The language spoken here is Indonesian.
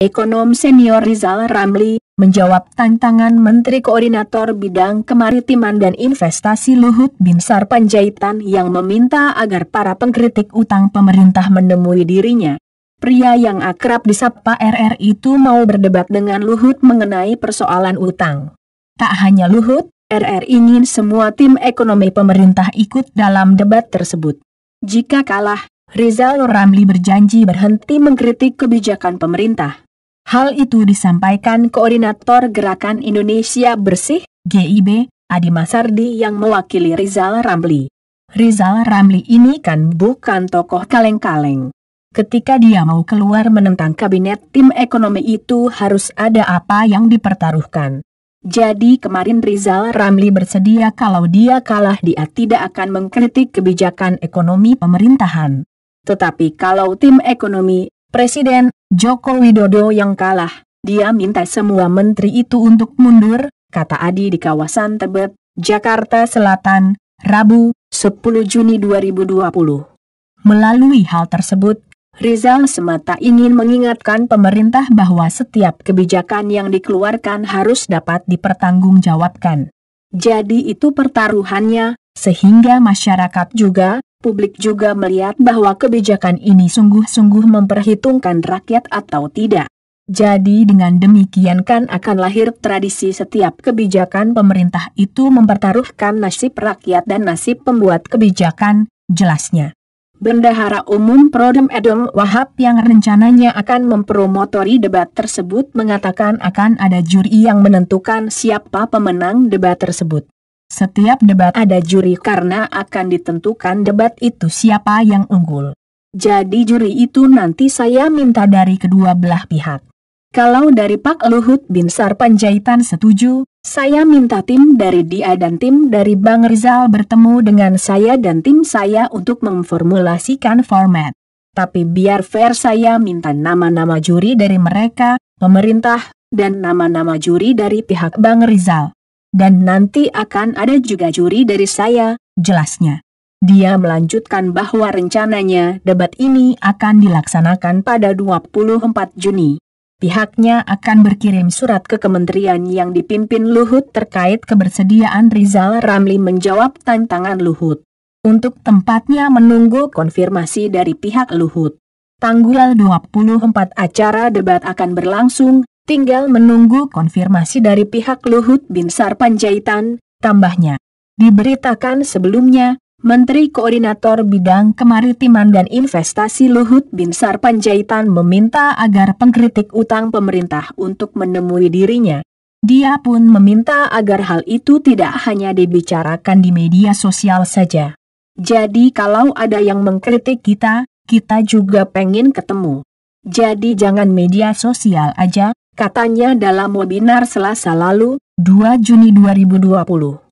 Ekonom senior Rizal Ramli menjawab tantangan Menteri Koordinator Bidang Kemaritiman dan Investasi Luhut Binsar Panjaitan yang meminta agar para pengkritik utang pemerintah menemui dirinya. Pria yang akrab disapa RR itu mau berdebat dengan Luhut mengenai persoalan utang. Tak hanya Luhut, RR ingin semua tim ekonomi pemerintah ikut dalam debat tersebut. Jika kalah, Rizal Ramli berjanji berhenti mengkritik kebijakan pemerintah. Hal itu disampaikan Koordinator Gerakan Indonesia Bersih, GIB, Adi Masardi yang mewakili Rizal Ramli. Rizal Ramli ini kan bukan tokoh kaleng-kaleng. Ketika dia mau keluar menentang kabinet tim ekonomi itu harus ada apa yang dipertaruhkan. Jadi kemarin Rizal Ramli bersedia kalau dia kalah dia tidak akan mengkritik kebijakan ekonomi pemerintahan. Tetapi kalau tim ekonomi, presiden Joko Widodo yang kalah. Dia minta semua menteri itu untuk mundur, kata Adi di kawasan Tebet, Jakarta Selatan, Rabu, 10 Juni 2020. Melalui hal tersebut, Rizal semata ingin mengingatkan pemerintah bahwa setiap kebijakan yang dikeluarkan harus dapat dipertanggungjawabkan. Jadi itu pertaruhannya, sehingga masyarakat juga, publik juga melihat bahwa kebijakan ini sungguh-sungguh memperhitungkan rakyat atau tidak. Jadi dengan demikian kan akan lahir tradisi setiap kebijakan pemerintah itu mempertaruhkan nasib rakyat dan nasib pembuat kebijakan, jelasnya. Bendahara Umum Prodem Edom Wahab yang rencananya akan mempromotori debat tersebut mengatakan akan ada juri yang menentukan siapa pemenang debat tersebut. Setiap debat ada juri karena akan ditentukan debat itu siapa yang unggul. Jadi juri itu nanti saya minta dari kedua belah pihak. Kalau dari Pak Luhut bin Sarpanjaitan setuju, saya minta tim dari dia dan tim dari Bang Rizal bertemu dengan saya dan tim saya untuk memformulasikan format. Tapi biar fair saya minta nama-nama juri dari mereka, pemerintah, dan nama-nama juri dari pihak Bang Rizal. Dan nanti akan ada juga juri dari saya, jelasnya. Dia melanjutkan bahwa rencananya debat ini akan dilaksanakan pada 24 Juni. Pihaknya akan berkirim surat ke kementerian yang dipimpin Luhut terkait kebersediaan Rizal Ramli menjawab tantangan Luhut. Untuk tempatnya menunggu konfirmasi dari pihak Luhut. Tanggal 24 acara debat akan berlangsung Tinggal menunggu konfirmasi dari pihak Luhut Binsar Panjaitan, tambahnya. Diberitakan sebelumnya, Menteri Koordinator Bidang Kemaritiman dan Investasi Luhut Binsar Panjaitan meminta agar pengkritik utang pemerintah untuk menemui dirinya. Dia pun meminta agar hal itu tidak hanya dibicarakan di media sosial saja. Jadi kalau ada yang mengkritik kita, kita juga pengen ketemu. Jadi jangan media sosial aja, katanya dalam webinar Selasa lalu, 2 Juni 2020.